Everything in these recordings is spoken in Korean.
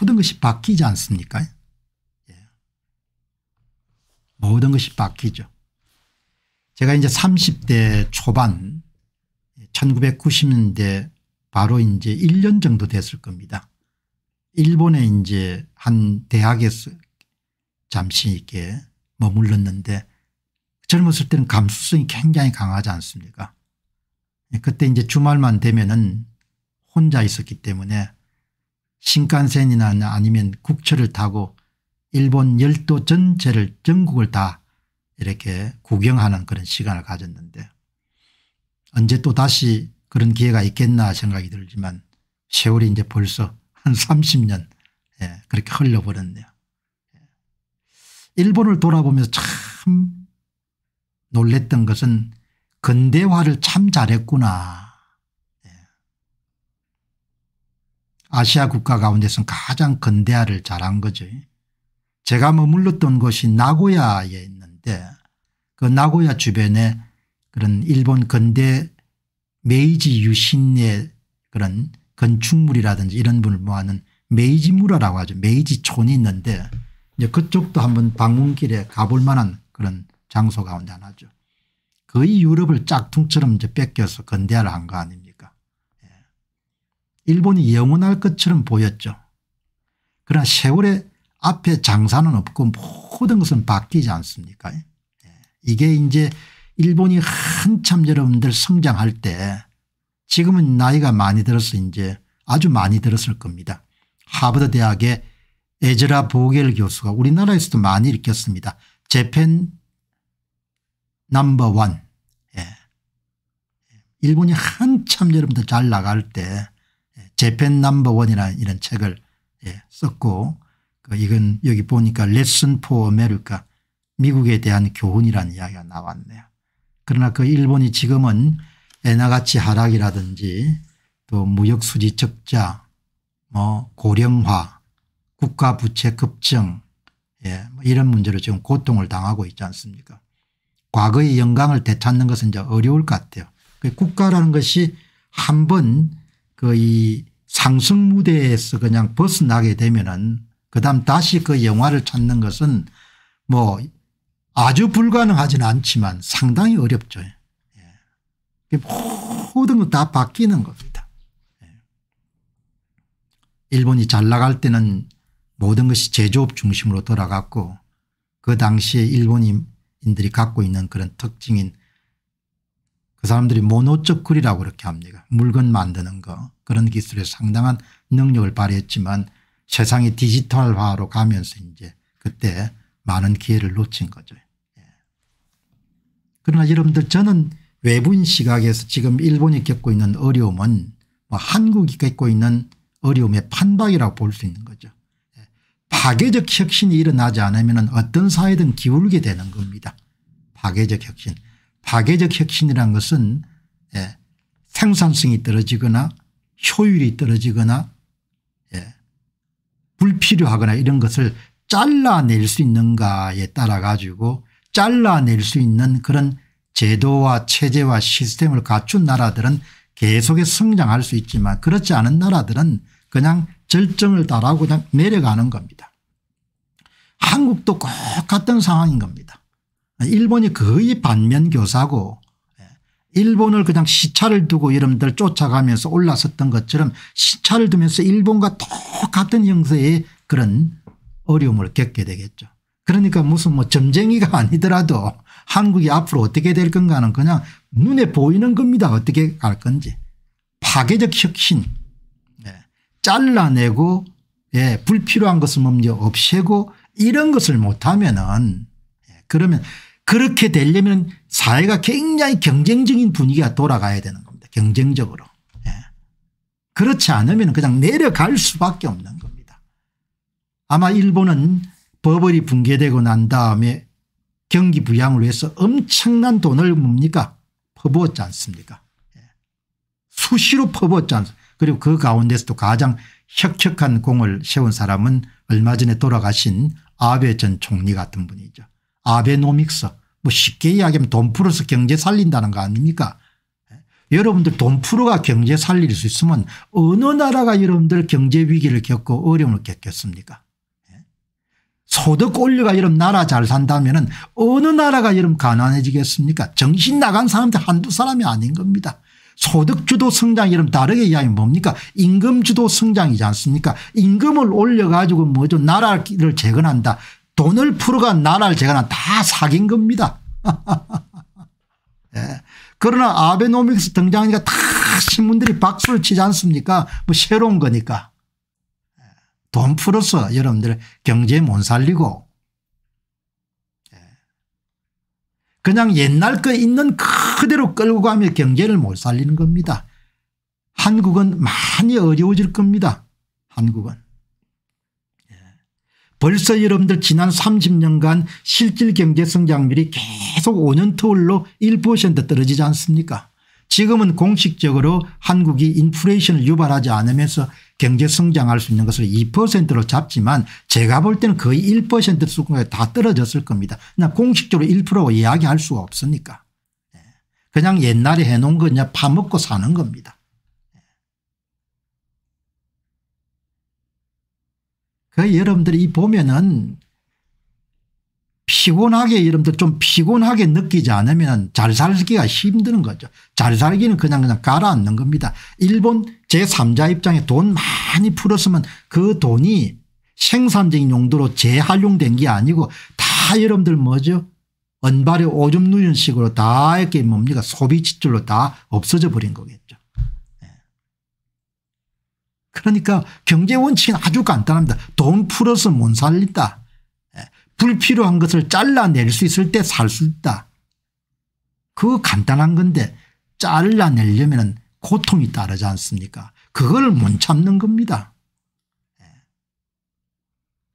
모든 것이 바뀌지 않습니까? 예. 모든 것이 바뀌죠. 제가 이제 30대 초반 1990년대 바로 이제 1년 정도 됐을 겁니다. 일본에 이제 한 대학에서 잠시 이렇게 머물렀는데 젊었을 때는 감수성이 굉장히 강하지 않습니까? 예, 그때 이제 주말만 되면은 혼자 있었기 때문에 신칸센이나 아니면 국철을 타고 일본 열도 전체를 전국을 다 이렇게 구경하는 그런 시간을 가졌는데 언제 또 다시 그런 기회가 있겠나 생각이 들지만 세월이 이제 벌써 한 30년 예, 그렇게 흘러버렸네요. 예. 일본을 돌아보면서 참 놀랬던 것은 근대화를 참 잘했구나 아시아 국가 가운데서 는 가장 근대화를 잘한 거죠. 제가 머물렀던 곳이 나고야에 있는데 그 나고야 주변에 그런 일본 근대 메이지 유신의 그런 건축물이라든지 이런 분을 모아는 메이지 무라라고 하죠. 메이지 촌이 있는데 이제 그쪽도 한번 방문길에 가볼 만한 그런 장소 가운데 하나죠. 거의 유럽을 짝퉁처럼 이제 뺏겨서 건대화를 한 거 아닙니까? 일본이 영원할 것처럼 보였죠. 그러나 세월의 앞에 장사는 없고 모든 것은 바뀌지 않습니까 예. 이게 이제 일본이 한참 여러분들 성장할 때 지금은 나이가 많이 들어서 이제 아주 많이 들었을 겁니다. 하버드 대학의 에즈라 보겔 교수가 우리나라에서도 많이 읽혔습니다. 재팬 넘버원. 예. 일본이 한참 여러분들 잘 나갈 때 재팬 넘버원이라는 이런 책을 예, 썼고 그 이건 여기 보니까 레슨 포 아메리카 미국에 대한 교훈이라는 이야기가 나왔네요. 그러나 그 일본이 지금은 엔화가치 하락이라든지 또 무역수지 적자 뭐 고령화 국가 부채 급증 예, 뭐 이런 문제로 지금 고통을 당하고 있지 않습니까 과거의 영광을 되찾는 것은 이제 어려울 것 같아요. 그 국가라는 것이 한번 그이 상승 무대에서 그냥 벗어나게 되면은 그다음 다시 그 영화를 찾는 것은 뭐 아주 불가능하지는 않지만 상당히 어렵죠. 예. 그 모든 거다 바뀌는 겁니다. 예. 일본이 잘 나갈 때는 모든 것이 제조업 중심으로 돌아갔고 그 당시에 일본인들이 갖고 있는 그런 특징인 그 사람들이 모노적 글이라고 그렇게 합니다. 물건 만드는 거 그런 기술에 상당한 능력을 발휘했지만 세상이 디지털화로 가면서 이제 그때 많은 기회를 놓친 거죠. 예. 그러나 여러분들 저는 외부인 시각에서 지금 일본이 겪고 있는 어려움은 뭐 한국이 겪고 있는 어려움의 판박이라고 볼 수 있는 거죠. 예. 파괴적 혁신이 일어나지 않으면 어떤 사회든 기울게 되는 겁니다. 파괴적 혁신. 파괴적 혁신이란 것은 예, 생산성이 떨어지거나 효율이 떨어지거나 예, 불필요하거나 이런 것을 잘라낼 수 있는가에 따라 가지고 잘라낼 수 있는 그런 제도와 체제와 시스템을 갖춘 나라들은 계속해 성장할 수 있지만 그렇지 않은 나라들은 그냥 절정을 따하고 그냥 내려가는 겁니다. 한국도 꼭 같은 상황인 겁니다. 일본이 거의 반면교사고 예, 일본을 그냥 시차를 두고 여러분들 쫓아가면서 올라섰던 것처럼 시차를 두면서 일본과 똑같은 형세의 그런 어려움을 겪게 되겠죠. 그러니까 무슨 뭐 점쟁이가 아니더라도 한국이 앞으로 어떻게 될 건가는 그냥 눈에 보이는 겁니다. 어떻게 갈 건지. 파괴적 혁신 예. 잘라내고 예. 불필요한 것을 먼저 없애고 이런 것을 못하면은 예. 그러면 그렇게 되려면 사회가 굉장히 경쟁적인 분위기가 돌아가야 되는 겁니다. 경쟁적으로. 예. 그렇지 않으면 그냥 내려갈 수밖에 없는 겁니다. 아마 일본은 버벌이 붕괴되고 난 다음에 경기 부양을 위해서 엄청난 돈을 뭡니까 퍼부었지 않습니까 예. 수시로 퍼부었지 않습니까 그리고 그 가운데서도 가장 혁혁한 공을 세운 사람은 얼마 전에 돌아가신 아베 전 총리 같은 분이죠. 아베노믹스 뭐 쉽게 이야기하면 돈 풀어서 경제 살린다는 거 아닙니까 예? 여러분들 돈 풀어가 경제 살릴 수 있으면 어느 나라가 여러분들 경제 위기를 겪고 어려움을 겪겠습니까 예? 소득 올려가 여러분 나라 잘 산다면 어느 나라가 여러분 가난해지겠습니까 정신 나간 사람들 한두 사람이 아닌 겁니다. 소득주도 성장 이름 다르게 이야기하면 뭡니까 임금주도 성장이지 않습니까 임금을 올려가지고 뭐죠 나라를 재건한다 돈을 풀어간 나라를 제가다 사귄 겁니다. 예. 그러나 아베노믹스 등장하니까 다 신문들이 박수를 치지 않습니까 뭐 새로운 거니까. 예. 돈 풀어서 여러분들 경제 못 살리고 예. 그냥 옛날 거 있는 그대로 끌고 가며 경제를 못 살리는 겁니다. 한국은 많이 어려워질 겁니다. 한국은. 벌써 여러분들 지난 30년간 실질 경제 성장률이 계속 5년 터울로 1% 떨어지지 않습니까 지금은 공식적으로 한국이 인플레이션을 유발하지 않으면서 경제 성장할 수 있는 것을 2%로 잡지만 제가 볼 때는 거의 1% 수준에 다 떨어졌을 겁니다. 그냥 공식적으로 1%고 이야기할 수가 없으니까. 예. 그냥 옛날에 해놓은 거 그냥 파먹고 사는 겁니다. 그 여러분들이 보면은 피곤하게 여러분들 좀 피곤하게 느끼지 않으면 잘 살기가 힘드는 거죠. 잘 살기는 그냥 그냥 가라앉는 겁니다. 일본 제3자 입장에 돈 많이 풀었으면 그 돈이 생산적인 용도로 재활용된 게 아니고 다 여러분들 뭐죠? 언발의 오줌 누는 식으로 다 이렇게 뭡니까 소비 지출로 다 없어져 버린 거겠죠. 그러니까 경제 원칙은 아주 간단합니다. 돈 풀어서 못 살린다. 예, 불필요한 것을 잘라낼 수 있을 때 살 수 있다. 그 간단한 건데 잘라내려면 고통이 따르지 않습니까 그걸 못 참는 겁니다. 예.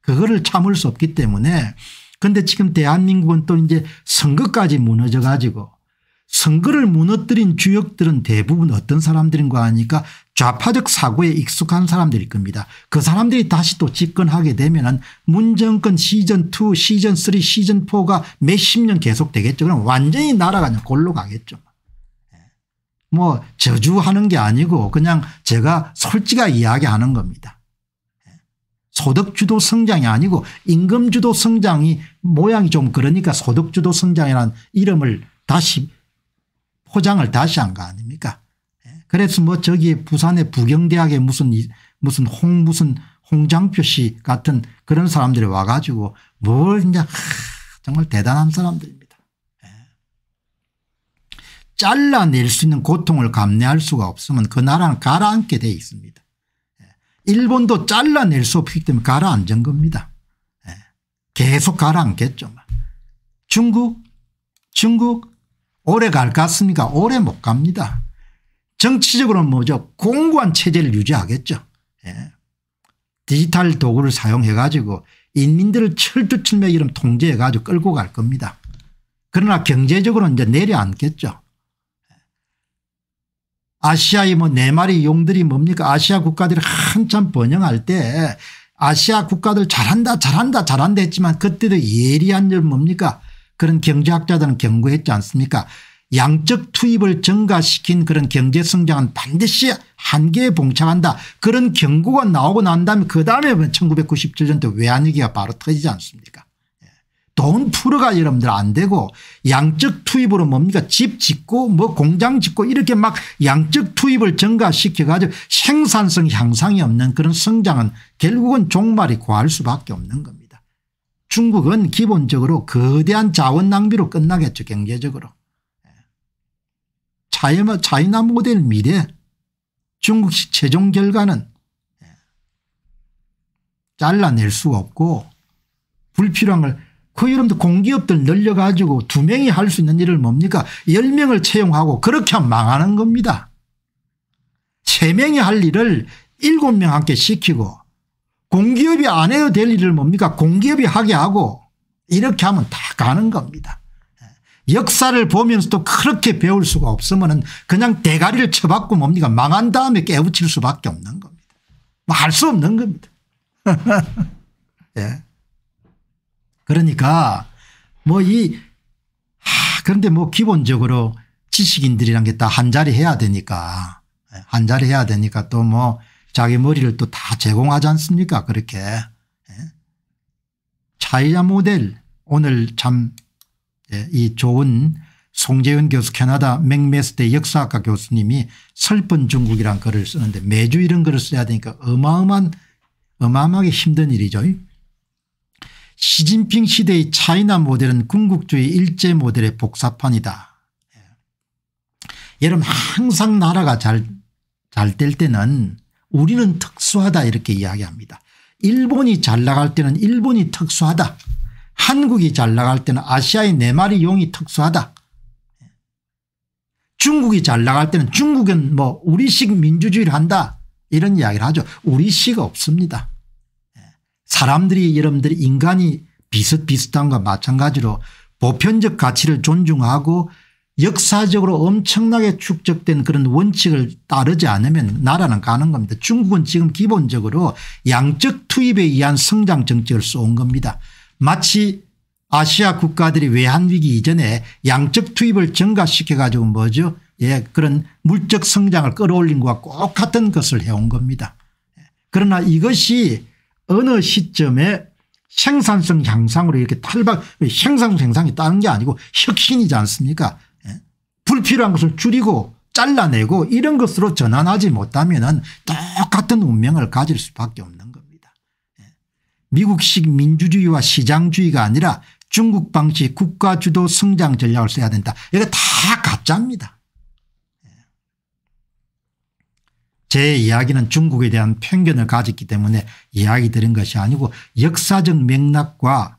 그거를 참을 수 없기 때문에 그런데 지금 대한민국은 또 이제 선거까지 무너져 가지고 선거를 무너뜨린 주역들은 대부분 어떤 사람들인가 하니까 좌파적 사고에 익숙한 사람들일 겁니다. 그 사람들이 다시 또 집권하게 되면 은 문정권 시즌2 시즌3 시즌4가 몇 십 년 계속되겠죠. 그럼 완전히 나라가 골로 가겠죠. 예. 뭐 저주하는 게 아니고 그냥 제가 솔직하게 이야기하는 겁니다. 예. 소득주도 성장이 아니고 임금주도 성장이 모양이 좀 그러니까 소득주도 성장이라는 이름을 다시 포장을 다시 한 거 아닙니까? 예. 그래서 뭐 저기 부산의 부경대학에 무슨 무슨 홍 무슨 홍장표 씨 같은 그런 사람들이 와가지고 뭘 이제 정말 대단한 사람들입니다. 예. 잘라낼 수 있는 고통을 감내할 수가 없으면 그 나라는 가라앉게 돼 있습니다. 예. 일본도 잘라낼 수 없기 때문에 가라앉은 겁니다. 계속 가라앉겠죠. 중국 중국 오래 갈 것 같습니까? 오래 못 갑니다. 정치적으로는 뭐죠? 공고한 체제를 유지하겠죠. 예. 디지털 도구를 사용해 가지고 인민들을 철두철미 이름 통제해 가지고 끌고 갈 겁니다. 그러나 경제적으로는 이제 내려앉겠죠. 예. 아시아의 뭐 네 마리 용들이 뭡니까 아시아 국가들이 한참 번영할 때 아시아 국가들 잘한다 잘한다 잘한다 했지만 그때도 예리한 점 뭡니까 그런 경제학자들은 경고했지 않습니까 양적 투입을 증가시킨 그런 경제성장은 반드시 한계에 봉착한다 그런 경고가 나오고 난 다음에 그 다음에 1997년도 외환위기가 바로 터지지 않습니까 예. 돈 풀어가 여러분들 안 되고 양적 투입으로 뭡니까 집 짓고 뭐 공장 짓고 이렇게 막 양적 투입을 증가시켜 가지고 생산성 향상이 없는 그런 성장은 결국은 종말이 고할 수밖에 없는 겁니다. 중국은 기본적으로 거대한 자원 낭비로 끝나겠죠 경제적으로. 차이나, 차이나 모델 미래 중국식 최종 결과는 예. 잘라낼 수가 없고 불필요한 걸그 여러분들 공기업들 늘려가지고 두 명이 할 수 있는 일을 뭡니까 열명을 채용하고 그렇게 하면 망하는 겁니다. 세명이할 일을 일곱 명 함께 시키고 공기업이 안 해도 될 일을 뭡니까 공기업이 하게 하고 이렇게 하면 다 가는 겁니다. 역사를 보면서도 그렇게 배울 수가 없으면 그냥 대가리를 쳐박고 뭡니까 망한 다음에 깨우칠 수밖에 없는 겁니다. 뭐할수 없는 겁니다. 예. 그러니까 뭐이 그런데 뭐 기본적으로 지식인들이란 게 다 한 자리 해야 되니까 한 자리 해야 되니까 예, 또뭐 자기 머리를 또 다 제공하지 않습니까 그렇게. 예? 차이자 모델 오늘 참이 예, 좋은 송재현 교수 캐나다 맥메스대 역사학과 교수님이 설번 중국이란 글을 쓰는데 매주 이런 글을 써야 되니까 어마어마한 어마어마하게 힘든 일이죠. 시진핑 시대의 차이나 모델은 군국주의 일제 모델의 복사판이다. 예. 여러분 항상 나라가 잘 잘 될 때는 우리는 특수하다 이렇게 이야기합니다. 일본이 잘 나갈 때는 일본이 특수하다. 한국이 잘 나갈 때는 아시아의 네 마리 용이 특수하다. 중국이 잘 나갈 때는 중국은 뭐 우리식 민주주의를 한다 이런 이야기를 하죠. 우리식 없습니다. 사람들이 여러분들이 인간이 비슷비슷한 것 마찬가지로 보편적 가치를 존중하고 역사적으로 엄청나게 축적된 그런 원칙을 따르지 않으면 나라는 가는 겁니다. 중국은 지금 기본적으로 양적 투입에 의한 성장 정책을 쏘은 겁니다. 마치 아시아 국가들이 외환위기 이전에 양적 투입을 증가시켜 가지고 뭐죠 예 그런 물적 성장을 끌어올린 것과 똑 같은 것을 해온 겁니다. 그러나 이것이 어느 시점에 생산성 향상으로 이렇게 탈박 생산 성향상이 따는 게 아니고 혁신이지 않습니까 불필요한 것을 줄이고 잘라내고 이런 것으로 전환하지 못하면 똑같은 운명을 가질 수밖에 없는 겁니다. 예. 미국식 민주주의와 시장주의가 아니라 중국 방식 국가주도 성장 전략을 써야 된다. 이거 다 가짜입니다. 예. 제 이야기는 중국에 대한 편견을 가졌기 때문에 이야기 들은 것이 아니고 역사적 맥락과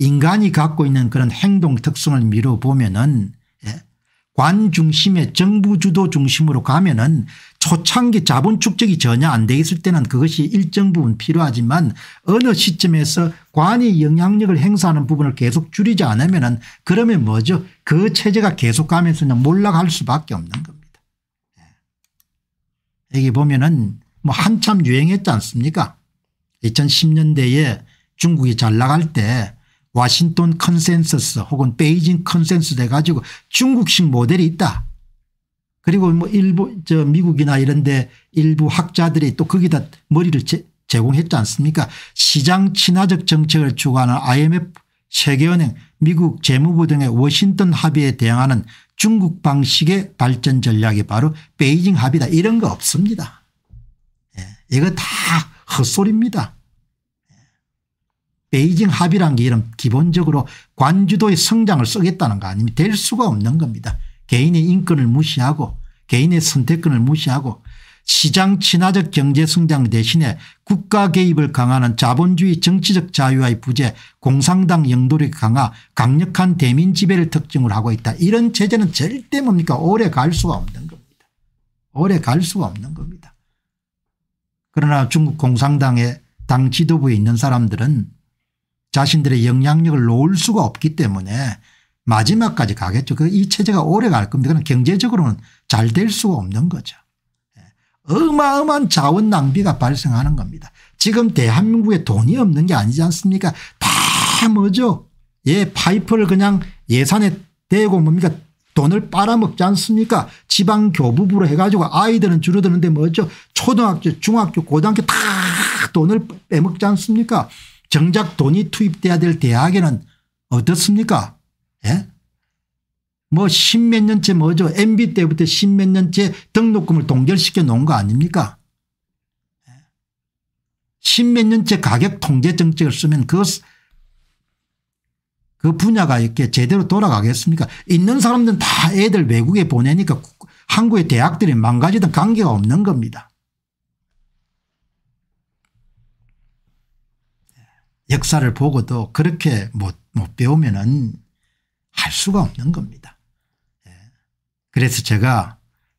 인간이 갖고 있는 그런 행동 특성을 미뤄보면 은관 중심의 정부 주도 중심으로 가면은 초창기 자본 축적이 전혀 안되있을 때는 그것이 일정 부분 필요하지만 어느 시점에서 관이 영향력을 행사하는 부분을 계속 줄이지 않으면 은 그러면 뭐죠 그 체제가 계속 가면서 그냥 몰락할 수밖에 없는 겁니다. 예. 여기 보면 은뭐 한참 유행했지 않습니까 2010년대에 중국이 잘 나갈 때 워싱턴 컨센서스 혹은 베이징 컨센서스 돼 가지고 중국식 모델이 있다. 그리고 뭐 일부 저 미국이나 이런데 일부 학자들이 또 거기다 머리를 제, 제공했지 않습니까? 시장 친화적 정책을 추구하는 IMF 세계은행 미국 재무부 등의 워싱턴 합의에 대항하는 중국 방식의 발전 전략이 바로 베이징 합의다 이런 거 없습니다. 예. 이거 다 헛소리입니다. 베이징 합의란 게 이런 기본적으로 관주도의 성장을 쓰겠다는 거 아니면 될 수가 없는 겁니다. 개인의 인권을 무시하고 개인의 선택권을 무시하고 시장 친화적 경제 성장 대신에 국가 개입을 강화하는 자본주의 정치적 자유와의 부재 공산당 영도력 강화 강력한 대민 지배를 특징으로 하고 있다. 이런 체제는 절대 뭡니까 오래 갈 수가 없는 겁니다. 오래 갈 수가 없는 겁니다. 그러나 중국 공산당의 당 지도부에 있는 사람들은 자신들의 영향력을 놓을 수가 없기 때문에 마지막까지 가겠죠. 그 이 체제가 오래 갈 겁니다. 그럼 경제적으로는 잘 될 수가 없는 거죠. 예. 어마어마한 자원 낭비가 발생하는 겁니다. 지금 대한민국에 돈이 없는 게 아니지 않습니까 다 뭐죠 예 파이프를 그냥 예산에 대고 뭡니까 돈을 빨아먹지 않습니까 지방교부부로 해가지고 아이들은 줄어드는데 뭐죠 초등학교 중학교 고등학교 다 돈을 빼먹지 않습니까 정작 돈이 투입돼야 될 대학에는 어떻습니까? 예? 뭐 십몇 년째 뭐죠 MB 때부터 십몇 년째 등록금을 동결시켜 놓은 거 아닙니까? 예? 십몇 년째 가격 통제 정책을 쓰면 그, 그 분야가 이렇게 제대로 돌아가겠습니까? 있는 사람들은 다 애들 외국에 보내니까 한국의 대학들이 망가지던 관계가 없는 겁니다. 역사를 보고도 그렇게 못, 못 배우면은 할 수가 없는 겁니다. 예. 그래서 제가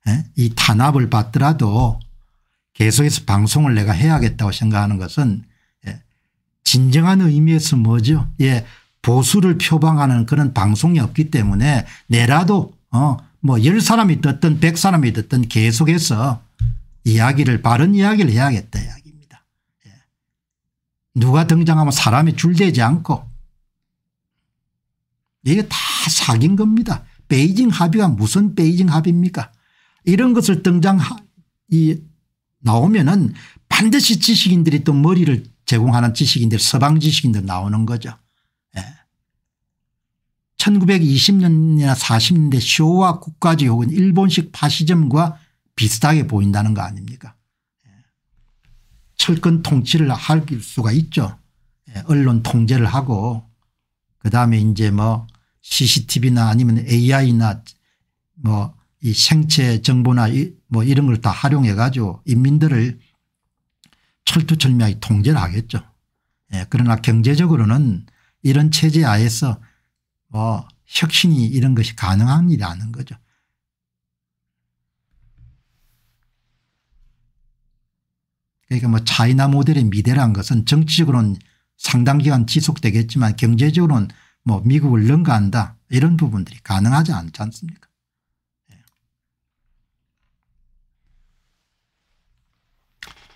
예? 이 탄압을 받더라도 계속해서 방송을 내가 해야겠다고 생각하는 것은 예. 진정한 의미에서 뭐죠? 예. 보수를 표방하는 그런 방송이 없기 때문에 내라도 어, 뭐열 사람이 듣든 백 사람이 듣든 계속해서 이야기를 바른 이야기를 해야겠다 이야기. 누가 등장하면 사람이 줄대지 않고 이게 다 사기인 겁니다. 베이징 합의가 무슨 베이징 합의입니까 이런 것을 등장 이 나오면은 반드시 지식인들이 또 머리를 제공하는 지식인들 서방 지식인들 나오는 거죠. 예. 1920년이나 40년대 쇼와 국가주의 은 일본식 파시즘과 비슷하게 보인다는 거 아닙니까 철권 통치를 할 수가 있죠. 예, 언론 통제를 하고 그다음에 이제 뭐 CCTV나 아니면 AI나 뭐 이 생체 정보나 뭐 이런 걸 다 활용해 가지고 인민들을 철두철미하게 통제를 하겠죠. 예, 그러나 경제적으로는 이런 체제 하에서 뭐 혁신이 이런 것이 가능한 일이 아닌 거죠. 그러니까 뭐 차이나 모델의 미래란 것은 정치적으로는 상당 기간 지속되겠지만 경제적으로는 뭐 미국을 능가한다 이런 부분들이 가능하지 않지 않습니까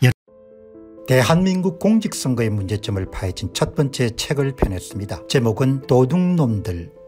예. 예. 대한민국 공직선거의 문제점을 파헤친 첫 번째 책을 펴냈습니다. 제목은 도둑놈들